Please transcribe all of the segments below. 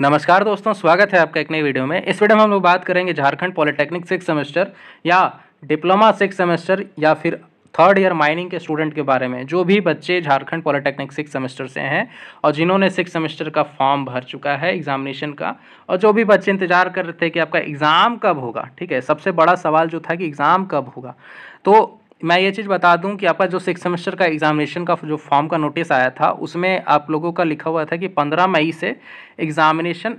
नमस्कार दोस्तों स्वागत है आपका एक नई वीडियो में इस वीडियो में हम लोग बात करेंगे झारखंड पॉलिटेक्निक सिक्स सेमेस्टर या डिप्लोमा सिक्स सेमेस्टर या फिर थर्ड ईयर माइनिंग के स्टूडेंट के बारे में जो भी बच्चे झारखंड पॉलिटेक्निक सिक्स सेमेस्टर से हैं और जिन्होंने सिक्स सेमेस्टर का फॉर्म भर चुका है एग्जामिनेशन का और जो भी बच्चे इंतजार कर रहे थे कि आपका एग्ज़ाम कब होगा ठीक है सबसे बड़ा सवाल जो था कि एग्ज़ाम कब होगा तो मैं ये चीज़ बता दूं कि आपका जो सिक्स सेमेस्टर का एग्ज़ामिनेशन का जो फॉर्म का नोटिस आया था उसमें आप लोगों का लिखा हुआ था कि पंद्रह मई से एग्ज़ामिनेशन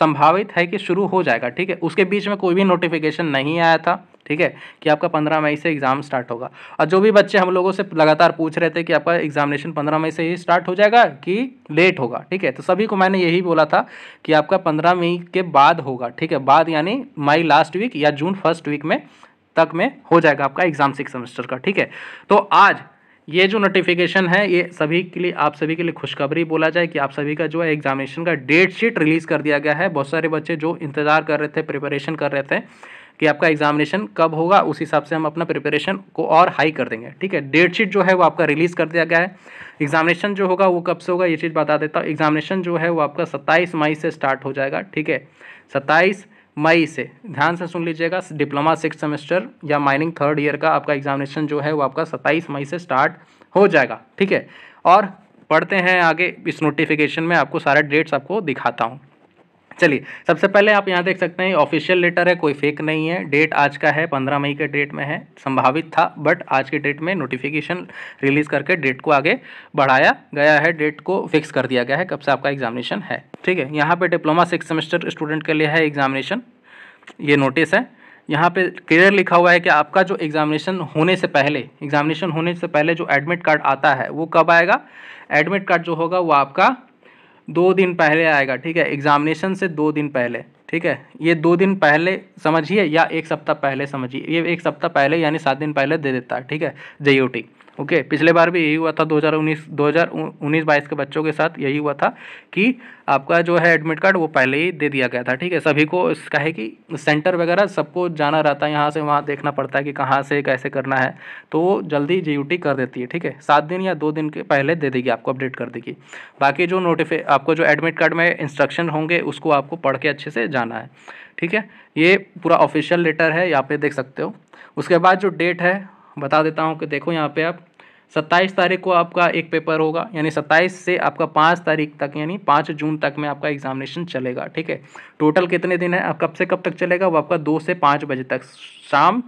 संभावित है कि शुरू हो जाएगा ठीक है उसके बीच में कोई भी नोटिफिकेशन नहीं आया था ठीक है कि आपका पंद्रह मई से एग्ज़ाम स्टार्ट होगा और जो भी बच्चे हम लोगों से लगातार पूछ रहे थे कि आपका एग्ज़ामिनेशन पंद्रह मई से ही स्टार्ट हो जाएगा कि लेट होगा ठीक है तो सभी को मैंने यही बोला था कि आपका पंद्रह मई के बाद होगा ठीक है बाद यानी मई लास्ट वीक या जून फर्स्ट वीक में तक में हो जाएगा आपका एग्जाम सिक्स सेमेस्टर का ठीक है तो आज ये जो नोटिफिकेशन है ये सभी के लिए आप सभी के लिए खुशखबरी बोला जाए कि आप सभी का जो है एग्जामिनेशन का डेट शीट रिलीज़ कर दिया गया है बहुत सारे बच्चे जो इंतज़ार कर रहे थे प्रिपरेशन कर रहे थे कि आपका एग्जामिनेशन कब होगा उस हिसाब से हम अपना प्रिपरेशन को और हाई कर देंगे ठीक है डेट शीट जो है वो आपका रिलीज़ कर दिया गया है एग्जामिनेशन जो होगा वो कब से होगा ये चीज़ बता देता हूँ एग्जामिनेशन जो है वो आपका सत्ताईस मई से स्टार्ट हो जाएगा ठीक है सत्ताईस मई से ध्यान से सुन लीजिएगा डिप्लोमा सिक्स सेमेस्टर या माइनिंग थर्ड ईयर का आपका एग्जामिनेशन जो है वो आपका सत्ताईस मई से स्टार्ट हो जाएगा ठीक है और पढ़ते हैं आगे इस नोटिफिकेशन में आपको सारे डेट्स आपको दिखाता हूँ चलिए सबसे पहले आप यहाँ देख सकते हैं ऑफिशियल लेटर है कोई फेक नहीं है डेट आज का है पंद्रह मई के डेट में है संभावित था बट आज के डेट में नोटिफिकेशन रिलीज़ करके डेट को आगे बढ़ाया गया है डेट को फिक्स कर दिया गया है कब से आपका एग्जामिनेशन है ठीक है यहाँ पर डिप्लोमा सिक्स सेमेस्टर स्टूडेंट के लिए है एग्जामिनेशन ये नोटिस है यहाँ पे क्लियर लिखा हुआ है कि आपका जो एग्जामिनेशन होने से पहले एग्जामिनेशन होने से पहले जो एडमिट कार्ड आता है वो कब आएगा एडमिट कार्ड जो होगा वो आपका दो दिन पहले आएगा ठीक है एग्जामिनेशन से दो दिन पहले ठीक है ये दो दिन पहले समझिए या एक सप्ताह पहले समझिए ये एक सप्ताह पहले यानी सात दिन पहले दे देता है ठीक है जे ओके पिछले बार भी यही हुआ था 2019 2019 बाईस के बच्चों के साथ यही हुआ था कि आपका जो है एडमिट कार्ड वो पहले ही दे दिया गया था ठीक है सभी को इसका है कि सेंटर वगैरह सबको जाना रहता है यहाँ से वहाँ देखना पड़ता है कि कहाँ से कैसे करना है तो वो जल्दी जे कर देती है ठीक है सात दिन या दो दिन के पहले दे देगी आपको अपडेट कर देगी बाकी जो नोटिफे आपको जो एडमिट कार्ड में इंस्ट्रक्शन होंगे उसको आपको पढ़ के अच्छे से जान जाना है ठीक है ये पूरा ऑफिशियल लेटर है यहाँ पे देख सकते हो उसके बाद जो डेट है बता देता हूँ कि देखो यहाँ पे आप सत्ताईस तारीख को आपका एक पेपर होगा यानी सत्ताईस से आपका पाँच तारीख तक यानी पाँच जून तक में आपका एग्जामिनेशन चलेगा ठीक है टोटल कितने दिन है कब से कब तक चलेगा वो आपका दो से पाँच बजे तक शाम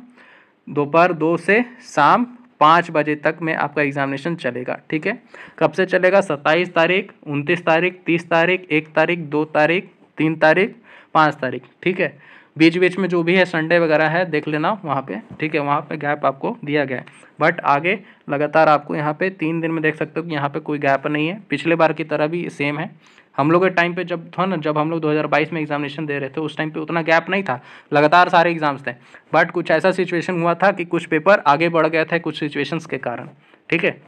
दोपहर दो से शाम पाँच बजे तक में आपका एग्जामिनेशन चलेगा ठीक है कब से चलेगा सत्ताईस तारीख उनतीस तारीख तीस तारीख एक तारीख दो तारीख तीन तारीख पाँच तारीख ठीक है बीच बीच में जो भी है संडे वगैरह है देख लेना वहाँ पे ठीक है वहाँ पे गैप आपको दिया गया है बट आगे लगातार आपको यहाँ पे तीन दिन में देख सकते हो कि यहाँ पे कोई गैप नहीं है पिछले बार की तरह भी सेम है हम लोग के टाइम पे जब था ना जब हम लोग 2022 में एग्जामिनेशन दे रहे थे उस टाइम पे उतना गैप नहीं था लगातार सारे एग्जाम्स थे बट कुछ ऐसा सिचुएशन हुआ था कि कुछ पेपर आगे बढ़ गए थे कुछ सिचुएशंस के कारण ठीक है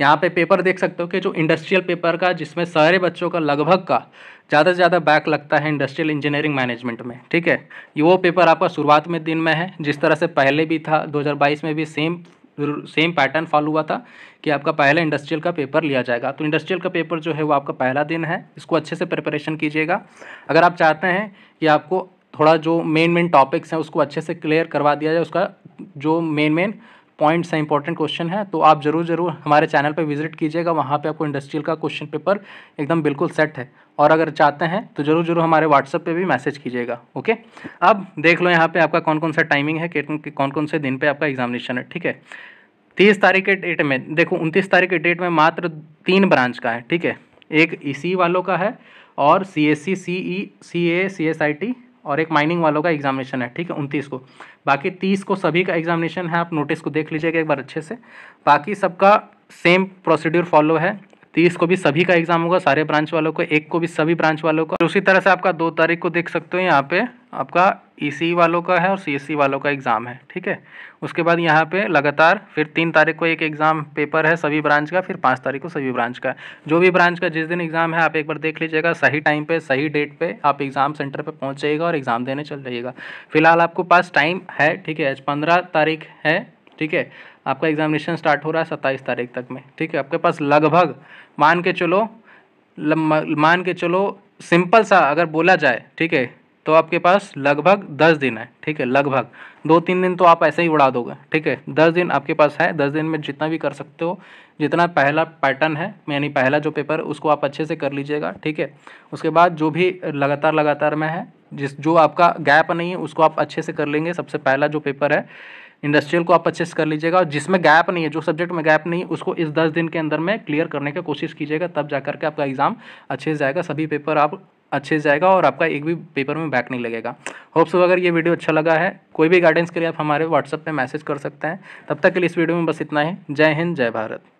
यहाँ पे पेपर देख सकते हो कि जो इंडस्ट्रियल पेपर का जिसमें सारे बच्चों का लगभग का ज़्यादा से ज़्यादा बैक लगता है इंडस्ट्रियल इंजीनियरिंग मैनेजमेंट में ठीक है ये वो पेपर आपका शुरुआत में दिन में है जिस तरह से पहले भी था 2022 में भी सेम सेम पैटर्न फॉलो हुआ था कि आपका पहला इंडस्ट्रियल का पेपर लिया जाएगा तो इंडस्ट्रियल का पेपर जो है वो आपका पहला दिन है इसको अच्छे से प्रिपरेशन कीजिएगा अगर आप चाहते हैं कि आपको थोड़ा जो मेन मेन टॉपिक्स हैं उसको अच्छे से क्लियर करवा दिया जाए उसका जो मेन मेन पॉइंट्स हैं इंपॉर्टेंट क्वेश्चन है तो आप ज़रूर ज़रूर हमारे चैनल पर विजिट कीजिएगा वहाँ पर आपको इंडस्ट्रियल का क्वेश्चन पेपर एकदम बिल्कुल सेट है और अगर चाहते हैं तो ज़रूर ज़रूर हमारे व्हाट्सअप पे भी मैसेज कीजिएगा ओके अब देख लो यहाँ पे आपका कौन कौन सा टाइमिंग है कौन कौन से दिन पे आपका एग्जामिनेशन है ठीक है तीस तारीख के डेट में देखो उनतीस तारीख के डेट में मात्र तीन ब्रांच का है ठीक है एक ई e e वालों का है और C S C C E C A C S I T और एक माइनिंग वालों का एग्जामिनेशन है ठीक है उनतीस को बाकी तीस को सभी का एग्जामिनेशन है आप नोटिस को देख लीजिएगा एक बार अच्छे से बाकी सबका सेम प्रोसीड्यूर फॉलो है तो इसको भी सभी का एग्जाम होगा सारे ब्रांच वालों को एक को भी सभी ब्रांच वालों को उसी तरह से आपका दो तारीख को देख सकते हो यहाँ पे आपका ई e e वालों का है और सी e वालों का एग्ज़ाम है ठीक है उसके बाद यहाँ पे लगातार फिर तीन तारीख को एक एग्ज़ाम पेपर है सभी ब्रांच का फिर पाँच तारीख को सभी ब्रांच का जो भी ब्रांच का जिस दिन एग्ज़ाम है आप एक बार देख लीजिएगा सही टाइम पे सही डेट पे आप एग्ज़ाम सेंटर पे पहुँच जाइएगा और एग्ज़ाम देने चल जाइएगा फिलहाल आपको पास टाइम है ठीक है आज पंद्रह तारीख है ठीक है आपका एग्ज़ामिनेशन स्टार्ट हो रहा है सत्ताईस तारीख तक में ठीक है आपके पास लगभग मान के चलो मान के चलो सिंपल सा अगर बोला जाए ठीक है तो आपके पास लगभग दस दिन है ठीक है लगभग दो तीन दिन तो आप ऐसे ही उड़ा दोगे ठीक है दस दिन आपके पास है दस दिन में जितना भी कर सकते हो जितना पहला पैटर्न है यानी पहला जो पेपर उसको आप अच्छे से कर लीजिएगा ठीक है उसके बाद जो भी लगातार लगातार में है जिस जो आपका गैप नहीं है उसको आप अच्छे से कर लेंगे सबसे पहला जो पेपर है इंडस्ट्रियल को आप परचेस कर लीजिएगा और जिसमें गैप नहीं है जो सब्जेक्ट में गैप नहीं है उसको इस दस दिन के अंदर में क्लियर करने की कोशिश कीजिएगा तब जा करके आपका एग्ज़ाम अच्छे से जाएगा सभी पेपर आप अच्छे से जाएगा और आपका एक भी पेपर में बैक नहीं लगेगा होप्स अगर ये वीडियो अच्छा लगा है कोई भी गाइडेंस के लिए आप हमारे व्हाट्सअप पर मैसेज कर सकते हैं तब तक के लिए इस वीडियो में बस इतना ही जय हिंद जय भारत